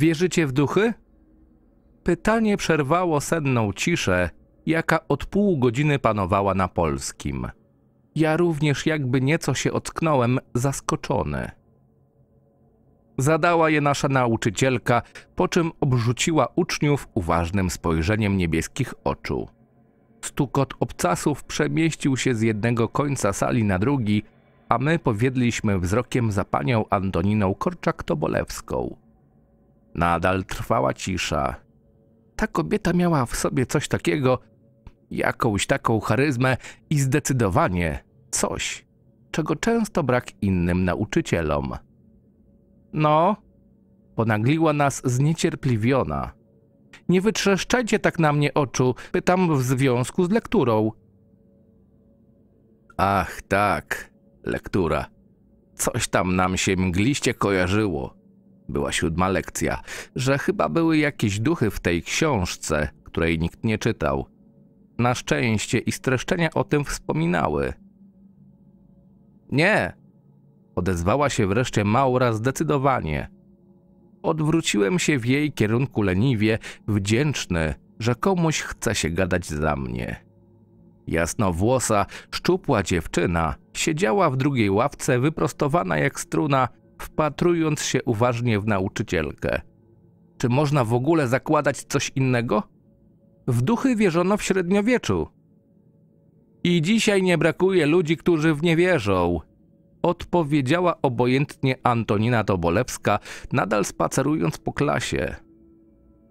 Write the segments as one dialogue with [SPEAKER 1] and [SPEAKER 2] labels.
[SPEAKER 1] Wierzycie w duchy? Pytanie przerwało senną ciszę, jaka od pół godziny panowała na polskim. Ja również jakby nieco się ocknąłem, zaskoczony. Zadała je nasza nauczycielka, po czym obrzuciła uczniów uważnym spojrzeniem niebieskich oczu. Stukot obcasów przemieścił się z jednego końca sali na drugi, a my powiedliśmy wzrokiem za panią Antoniną Korczak-Tobolewską. Nadal trwała cisza. Ta kobieta miała w sobie coś takiego, jakąś taką charyzmę i zdecydowanie coś, czego często brak innym nauczycielom. No, ponagliła nas zniecierpliwiona. Nie wytrzeszczajcie tak na mnie oczu, pytam w związku z lekturą. Ach tak, lektura. Coś tam nam się mgliście kojarzyło. Była siódma lekcja, że chyba były jakieś duchy w tej książce, której nikt nie czytał. Na szczęście i streszczenia o tym wspominały. Nie! Odezwała się wreszcie Maura zdecydowanie. Odwróciłem się w jej kierunku leniwie, wdzięczny, że komuś chce się gadać za mnie. Jasnowłosa, szczupła dziewczyna siedziała w drugiej ławce, wyprostowana jak struna, wpatrując się uważnie w nauczycielkę. Czy można w ogóle zakładać coś innego? W duchy wierzono w średniowieczu. I dzisiaj nie brakuje ludzi, którzy w nie wierzą, odpowiedziała obojętnie Antonina Tobolewska, nadal spacerując po klasie.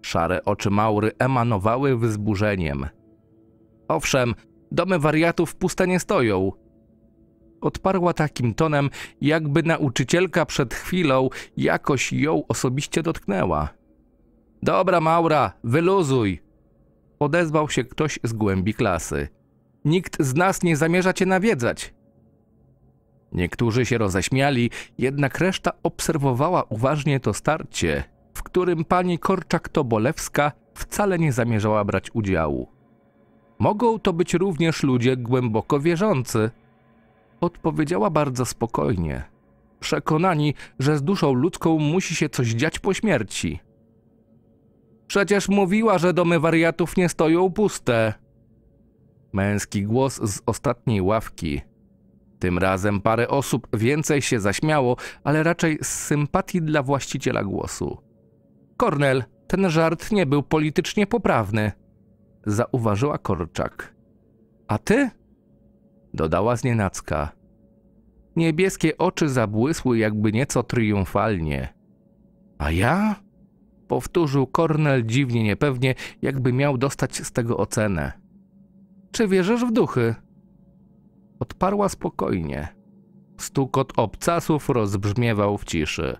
[SPEAKER 1] Szare oczy Maury emanowały wzburzeniem. Owszem, domy wariatów puste nie stoją – Odparła takim tonem, jakby nauczycielka przed chwilą jakoś ją osobiście dotknęła. Dobra, Maura, wyluzuj! Odezwał się ktoś z głębi klasy. Nikt z nas nie zamierza cię nawiedzać. Niektórzy się roześmiali, jednak reszta obserwowała uważnie to starcie, w którym pani Korczak-Tobolewska wcale nie zamierzała brać udziału. Mogą to być również ludzie głęboko wierzący, Odpowiedziała bardzo spokojnie, przekonani, że z duszą ludzką musi się coś dziać po śmierci. Przecież mówiła, że domy wariatów nie stoją puste. Męski głos z ostatniej ławki. Tym razem parę osób więcej się zaśmiało, ale raczej z sympatii dla właściciela głosu. Kornel, ten żart nie był politycznie poprawny, zauważyła Korczak. A ty? dodała znienacka. Niebieskie oczy zabłysły jakby nieco triumfalnie. A ja? Powtórzył Kornel dziwnie niepewnie, jakby miał dostać z tego ocenę. Czy wierzysz w duchy? Odparła spokojnie. Stukot obcasów rozbrzmiewał w ciszy.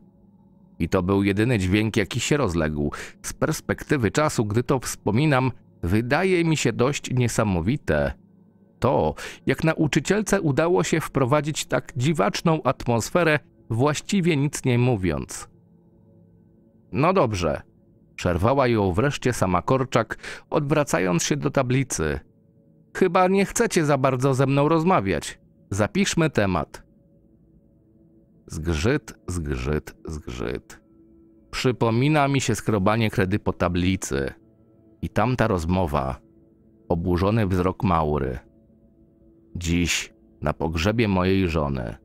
[SPEAKER 1] I to był jedyny dźwięk, jaki się rozległ. Z perspektywy czasu, gdy to wspominam, wydaje mi się dość niesamowite – to, jak nauczycielce udało się wprowadzić tak dziwaczną atmosferę, właściwie nic nie mówiąc. No dobrze, przerwała ją wreszcie sama Korczak, odwracając się do tablicy. Chyba nie chcecie za bardzo ze mną rozmawiać. Zapiszmy temat. Zgrzyt, zgrzyt, zgrzyt. Przypomina mi się skrobanie kredy po tablicy. I tamta rozmowa. Oburzony wzrok Maury. Dziś, na pogrzebie mojej żony.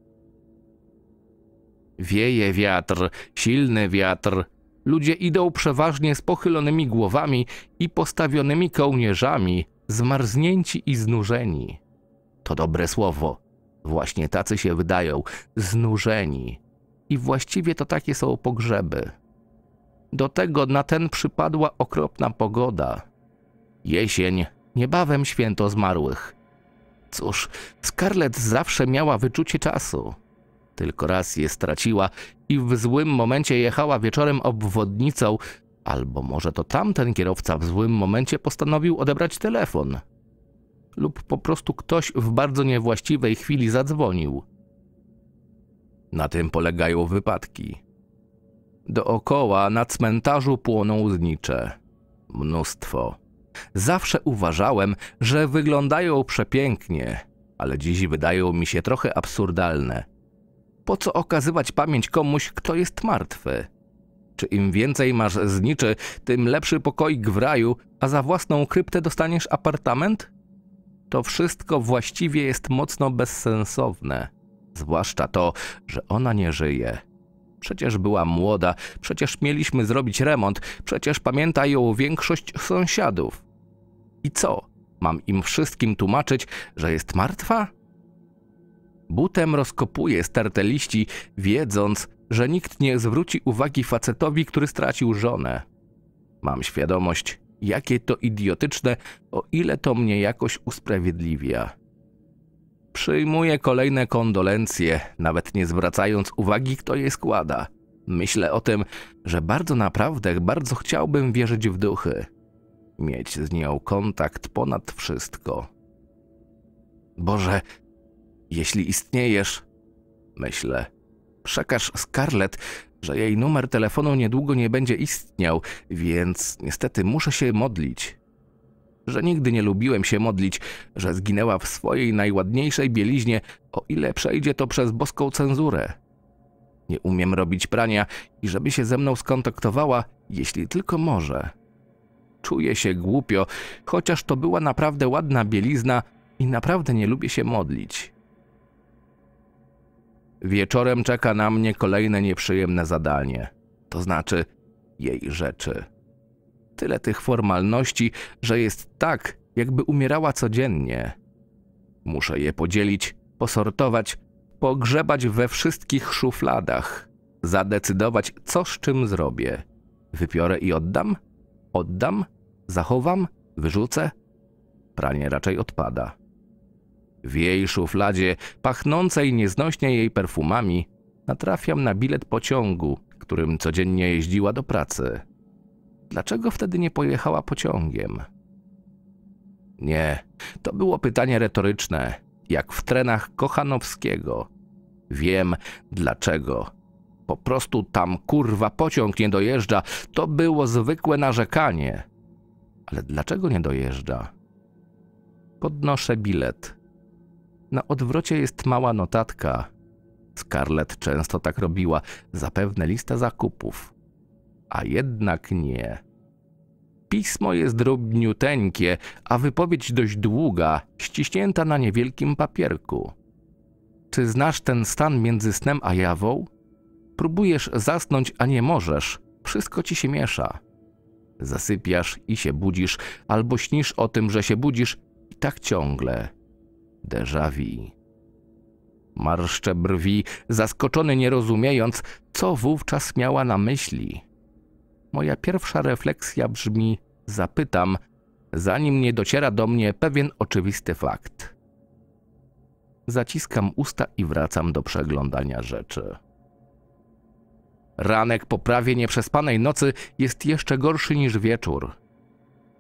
[SPEAKER 1] Wieje wiatr, silny wiatr. Ludzie idą przeważnie z pochylonymi głowami i postawionymi kołnierzami, zmarznięci i znużeni. To dobre słowo. Właśnie tacy się wydają, znużeni. I właściwie to takie są pogrzeby. Do tego na ten przypadła okropna pogoda. Jesień, niebawem święto zmarłych. Cóż, Scarlett zawsze miała wyczucie czasu. Tylko raz je straciła i w złym momencie jechała wieczorem obwodnicą, albo może to tamten kierowca w złym momencie postanowił odebrać telefon. Lub po prostu ktoś w bardzo niewłaściwej chwili zadzwonił. Na tym polegają wypadki. Dookoła na cmentarzu płoną znicze. Mnóstwo. Zawsze uważałem, że wyglądają przepięknie, ale dziś wydają mi się trochę absurdalne. Po co okazywać pamięć komuś, kto jest martwy? Czy im więcej masz zniczy, tym lepszy pokoik w raju, a za własną kryptę dostaniesz apartament? To wszystko właściwie jest mocno bezsensowne, zwłaszcza to, że ona nie żyje. Przecież była młoda, przecież mieliśmy zrobić remont, przecież pamięta ją większość sąsiadów. I co? Mam im wszystkim tłumaczyć, że jest martwa? Butem rozkopuje starte liści, wiedząc, że nikt nie zwróci uwagi facetowi, który stracił żonę. Mam świadomość, jakie to idiotyczne, o ile to mnie jakoś usprawiedliwia. Przyjmuję kolejne kondolencje, nawet nie zwracając uwagi, kto je składa. Myślę o tym, że bardzo naprawdę, bardzo chciałbym wierzyć w duchy. Mieć z nią kontakt ponad wszystko. Boże, jeśli istniejesz, myślę, przekaż Scarlett, że jej numer telefonu niedługo nie będzie istniał, więc niestety muszę się modlić że nigdy nie lubiłem się modlić, że zginęła w swojej najładniejszej bieliźnie, o ile przejdzie to przez boską cenzurę. Nie umiem robić prania i żeby się ze mną skontaktowała, jeśli tylko może. Czuję się głupio, chociaż to była naprawdę ładna bielizna i naprawdę nie lubię się modlić. Wieczorem czeka na mnie kolejne nieprzyjemne zadanie, to znaczy jej rzeczy tyle tych formalności, że jest tak, jakby umierała codziennie. Muszę je podzielić, posortować, pogrzebać we wszystkich szufladach, zadecydować, co z czym zrobię. Wypiorę i oddam? Oddam? Zachowam? Wyrzucę? Pranie raczej odpada. W jej szufladzie, pachnącej nieznośnie jej perfumami, natrafiam na bilet pociągu, którym codziennie jeździła do pracy. Dlaczego wtedy nie pojechała pociągiem? Nie, to było pytanie retoryczne, jak w trenach Kochanowskiego. Wiem dlaczego. Po prostu tam kurwa pociąg nie dojeżdża. To było zwykłe narzekanie. Ale dlaczego nie dojeżdża? Podnoszę bilet. Na odwrocie jest mała notatka. Scarlett często tak robiła, zapewne lista zakupów a jednak nie. Pismo jest drobniuteńkie, a wypowiedź dość długa, ściśnięta na niewielkim papierku. Czy znasz ten stan między snem a jawą? Próbujesz zasnąć, a nie możesz. Wszystko ci się miesza. Zasypiasz i się budzisz, albo śnisz o tym, że się budzisz i tak ciągle. Déjà vu. Marszcze brwi, zaskoczony nie rozumiejąc, co wówczas miała na myśli. Moja pierwsza refleksja brzmi: zapytam, zanim nie dociera do mnie pewien oczywisty fakt. Zaciskam usta i wracam do przeglądania rzeczy. Ranek po prawie nieprzespanej nocy jest jeszcze gorszy niż wieczór.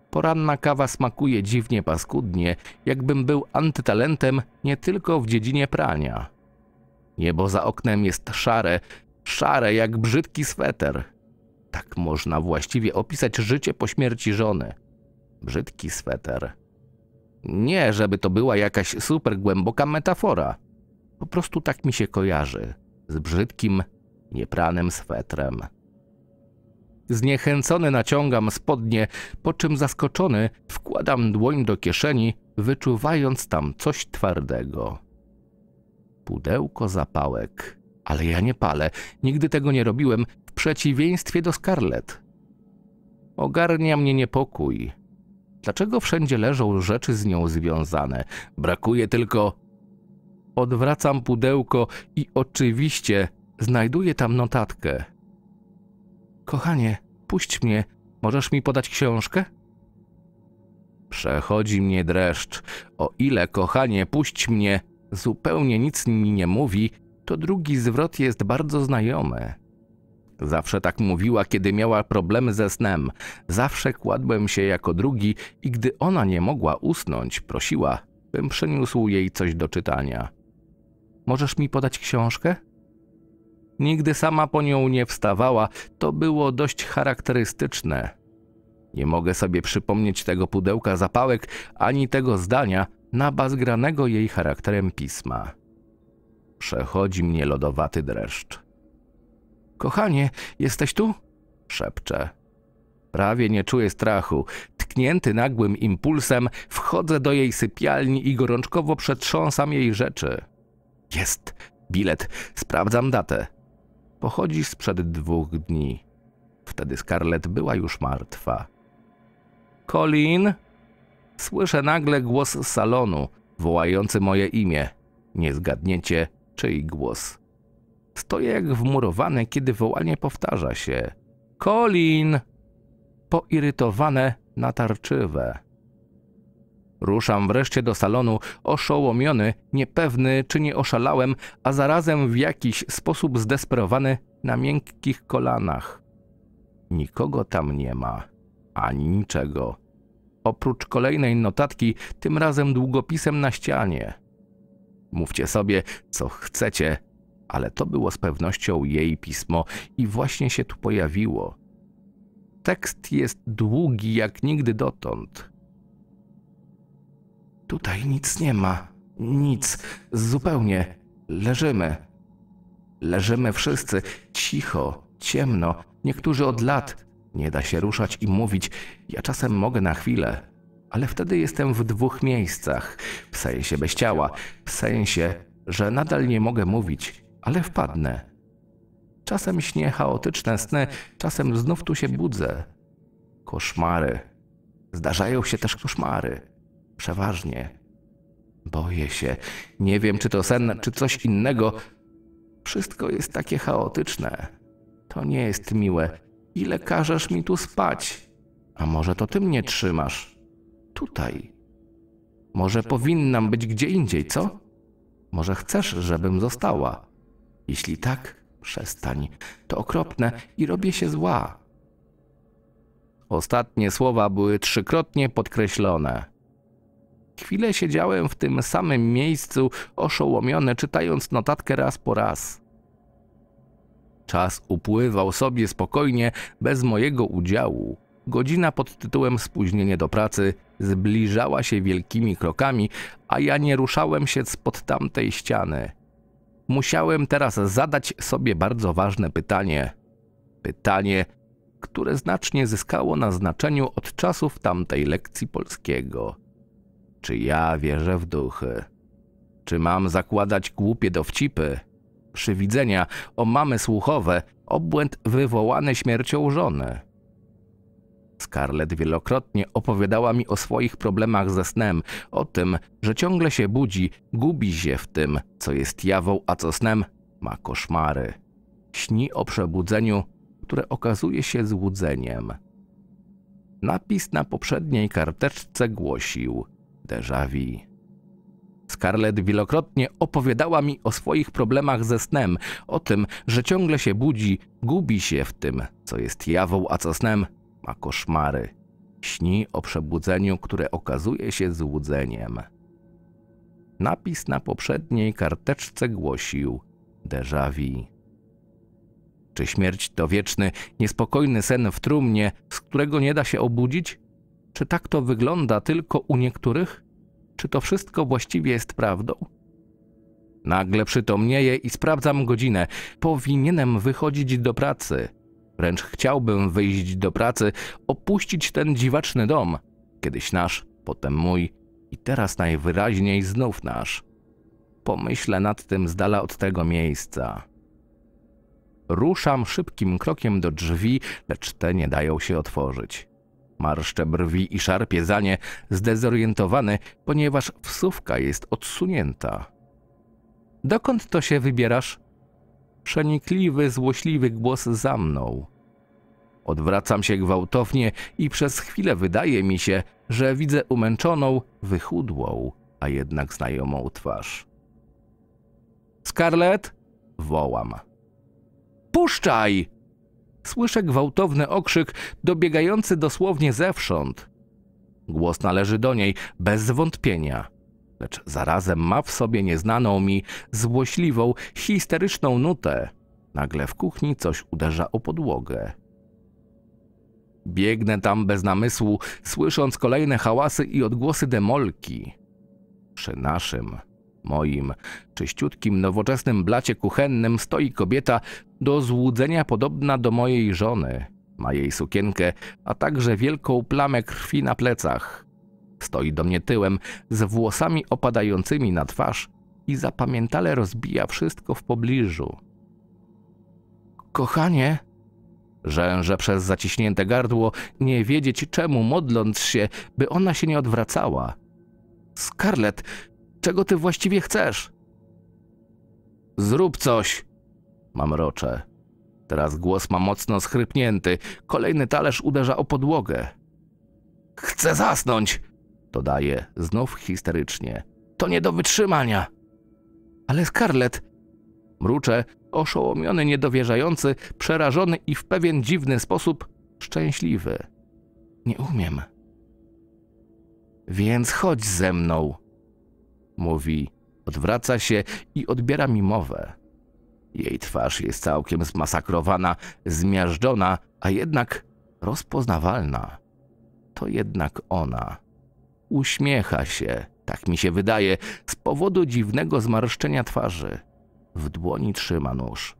[SPEAKER 1] Poranna kawa smakuje dziwnie paskudnie, jakbym był antytalentem nie tylko w dziedzinie prania. Niebo za oknem jest szare, szare jak brzydki sweter tak można właściwie opisać życie po śmierci żony. Brzydki sweter. Nie, żeby to była jakaś super głęboka metafora. Po prostu tak mi się kojarzy. Z brzydkim, niepranym swetrem. Zniechęcony naciągam spodnie, po czym zaskoczony wkładam dłoń do kieszeni, wyczuwając tam coś twardego. Pudełko zapałek. Ale ja nie palę, nigdy tego nie robiłem w przeciwieństwie do Scarlet. Ogarnia mnie niepokój. Dlaczego wszędzie leżą rzeczy z nią związane? Brakuje tylko... Odwracam pudełko i oczywiście znajduję tam notatkę. Kochanie, puść mnie. Możesz mi podać książkę? Przechodzi mnie dreszcz. O ile, kochanie, puść mnie, zupełnie nic mi nie mówi, to drugi zwrot jest bardzo znajomy. Zawsze tak mówiła, kiedy miała problemy ze snem. Zawsze kładłem się jako drugi i gdy ona nie mogła usnąć, prosiła, bym przyniósł jej coś do czytania. Możesz mi podać książkę? Nigdy sama po nią nie wstawała, to było dość charakterystyczne. Nie mogę sobie przypomnieć tego pudełka zapałek ani tego zdania na bazgranego jej charakterem pisma. Przechodzi mnie lodowaty dreszcz. Kochanie, jesteś tu? Szepczę. Prawie nie czuję strachu. Tknięty nagłym impulsem, wchodzę do jej sypialni i gorączkowo przetrząsam jej rzeczy. Jest! Bilet. Sprawdzam datę. Pochodzi sprzed dwóch dni. Wtedy Scarlett była już martwa. Colin? Słyszę nagle głos z salonu, wołający moje imię. Nie zgadniecie, czyj głos. Stoję jak wmurowany, kiedy wołanie powtarza się. Colin! Poirytowane, natarczywe. Ruszam wreszcie do salonu, oszołomiony, niepewny, czy nie oszalałem, a zarazem w jakiś sposób zdesperowany na miękkich kolanach. Nikogo tam nie ma, ani niczego. Oprócz kolejnej notatki, tym razem długopisem na ścianie. Mówcie sobie, co chcecie, ale to było z pewnością jej pismo i właśnie się tu pojawiło. Tekst jest długi jak nigdy dotąd. Tutaj nic nie ma. Nic. Zupełnie. Leżymy. Leżymy wszyscy. Cicho, ciemno. Niektórzy od lat. Nie da się ruszać i mówić. Ja czasem mogę na chwilę. Ale wtedy jestem w dwóch miejscach. W sensie bez ciała. W sensie, że nadal nie mogę mówić ale wpadnę. Czasem śnię chaotyczne sny, czasem znów tu się budzę. Koszmary. Zdarzają się też koszmary. Przeważnie. Boję się. Nie wiem, czy to sen, czy coś innego. Wszystko jest takie chaotyczne. To nie jest miłe. Ile każesz mi tu spać? A może to ty mnie trzymasz? Tutaj. Może powinnam być gdzie indziej, co? Może chcesz, żebym została? Jeśli tak, przestań. To okropne i robię się zła. Ostatnie słowa były trzykrotnie podkreślone. Chwilę siedziałem w tym samym miejscu, oszołomiony, czytając notatkę raz po raz. Czas upływał sobie spokojnie, bez mojego udziału. Godzina pod tytułem Spóźnienie do pracy zbliżała się wielkimi krokami, a ja nie ruszałem się spod tamtej ściany. Musiałem teraz zadać sobie bardzo ważne pytanie. Pytanie, które znacznie zyskało na znaczeniu od czasów tamtej lekcji polskiego. Czy ja wierzę w duchy? Czy mam zakładać głupie dowcipy, przywidzenia, omamy słuchowe, obłęd wywołany śmiercią żony? Scarlett wielokrotnie opowiadała mi o swoich problemach ze snem, o tym, że ciągle się budzi, gubi się w tym, co jest jawą, a co snem, ma koszmary. Śni o przebudzeniu, które okazuje się złudzeniem. Napis na poprzedniej karteczce głosił déjà vu. Scarlett wielokrotnie opowiadała mi o swoich problemach ze snem, o tym, że ciągle się budzi, gubi się w tym, co jest jawą, a co snem, ma koszmary. Śni o przebudzeniu, które okazuje się złudzeniem. Napis na poprzedniej karteczce głosił déjà vu. Czy śmierć to wieczny, niespokojny sen w trumnie, z którego nie da się obudzić? Czy tak to wygląda tylko u niektórych? Czy to wszystko właściwie jest prawdą? Nagle przytomnieję i sprawdzam godzinę. Powinienem wychodzić do pracy. Wręcz chciałbym wyjść do pracy, opuścić ten dziwaczny dom. Kiedyś nasz, potem mój i teraz najwyraźniej znów nasz. Pomyślę nad tym z dala od tego miejsca. Ruszam szybkim krokiem do drzwi, lecz te nie dają się otworzyć. Marszczę brwi i szarpie za nie, zdezorientowany, ponieważ wsówka jest odsunięta. Dokąd to się wybierasz? Przenikliwy, złośliwy głos za mną. Odwracam się gwałtownie i przez chwilę wydaje mi się, że widzę umęczoną, wychudłą, a jednak znajomą twarz. Scarlett! wołam. Puszczaj! Słyszę gwałtowny okrzyk, dobiegający dosłownie zewsząd. Głos należy do niej, bez wątpienia lecz zarazem ma w sobie nieznaną mi, złośliwą, histeryczną nutę. Nagle w kuchni coś uderza o podłogę. Biegnę tam bez namysłu, słysząc kolejne hałasy i odgłosy demolki. Przy naszym, moim, czyściutkim, nowoczesnym blacie kuchennym stoi kobieta do złudzenia podobna do mojej żony. Ma jej sukienkę, a także wielką plamę krwi na plecach. Stoi do mnie tyłem, z włosami opadającymi na twarz i zapamiętale rozbija wszystko w pobliżu. Kochanie, rzęże przez zaciśnięte gardło, nie wiedzieć czemu, modląc się, by ona się nie odwracała. Scarlett, czego ty właściwie chcesz? Zrób coś, mamrocze. Teraz głos ma mocno schrypnięty, kolejny talerz uderza o podłogę. Chcę zasnąć, Dodaje znów histerycznie. To nie do wytrzymania. Ale Scarlett... Mruczę, oszołomiony, niedowierzający, przerażony i w pewien dziwny sposób szczęśliwy. Nie umiem. Więc chodź ze mną, mówi. Odwraca się i odbiera mi mowę. Jej twarz jest całkiem zmasakrowana, zmiażdżona, a jednak rozpoznawalna. To jednak ona. Uśmiecha się, tak mi się wydaje, z powodu dziwnego zmarszczenia twarzy. W dłoni trzyma nóż.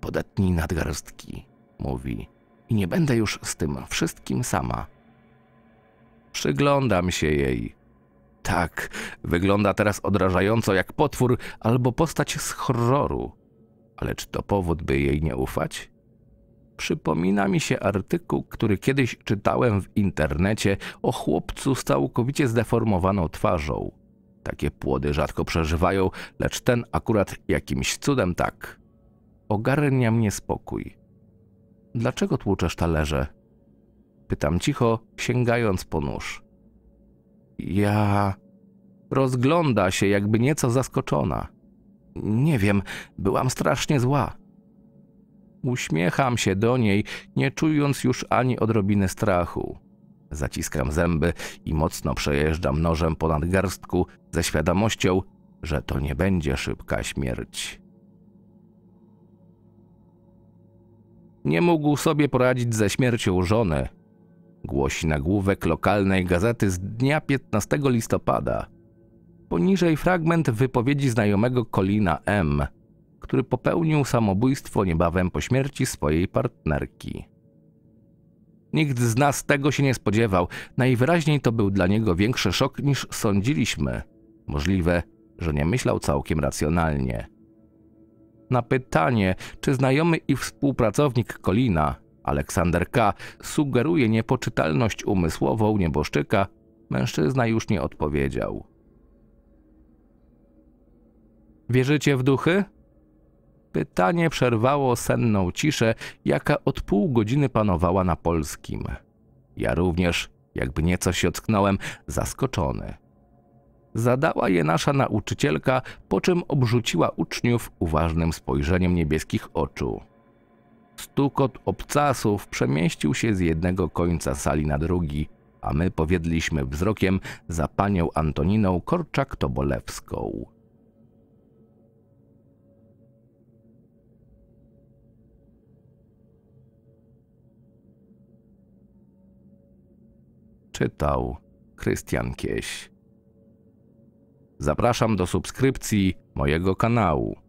[SPEAKER 1] Podetnij nadgarstki, mówi, i nie będę już z tym wszystkim sama. Przyglądam się jej. Tak, wygląda teraz odrażająco jak potwór albo postać z horroru. Ale czy to powód, by jej nie ufać? przypomina mi się artykuł, który kiedyś czytałem w internecie o chłopcu z całkowicie zdeformowaną twarzą. Takie płody rzadko przeżywają, lecz ten akurat jakimś cudem tak. Ogarnia mnie spokój. Dlaczego tłuczesz talerze? Pytam cicho, sięgając po nóż. Ja. Rozgląda się, jakby nieco zaskoczona. Nie wiem, byłam strasznie zła. Uśmiecham się do niej, nie czując już ani odrobiny strachu. Zaciskam zęby i mocno przejeżdżam nożem ponad garstkę, ze świadomością, że to nie będzie szybka śmierć. Nie mógł sobie poradzić ze śmiercią żony, głosi nagłówek lokalnej gazety z dnia 15 listopada. Poniżej fragment wypowiedzi znajomego Kolina M., który popełnił samobójstwo niebawem po śmierci swojej partnerki. Nikt z nas tego się nie spodziewał. Najwyraźniej to był dla niego większy szok niż sądziliśmy. Możliwe, że nie myślał całkiem racjonalnie. Na pytanie, czy znajomy i współpracownik Kolina, Aleksander K., sugeruje niepoczytalność umysłową nieboszczyka, mężczyzna już nie odpowiedział. Wierzycie w duchy? Pytanie przerwało senną ciszę, jaka od pół godziny panowała na polskim. Ja również, jakby nieco się ocknąłem, zaskoczony. Zadała je nasza nauczycielka, po czym obrzuciła uczniów uważnym spojrzeniem niebieskich oczu. Stukot obcasów przemieścił się z jednego końca sali na drugi, a my powiedliśmy wzrokiem za panią Antoniną Korczak-Tobolewską. Czytał Krystian Kieś. Zapraszam do subskrypcji mojego kanału.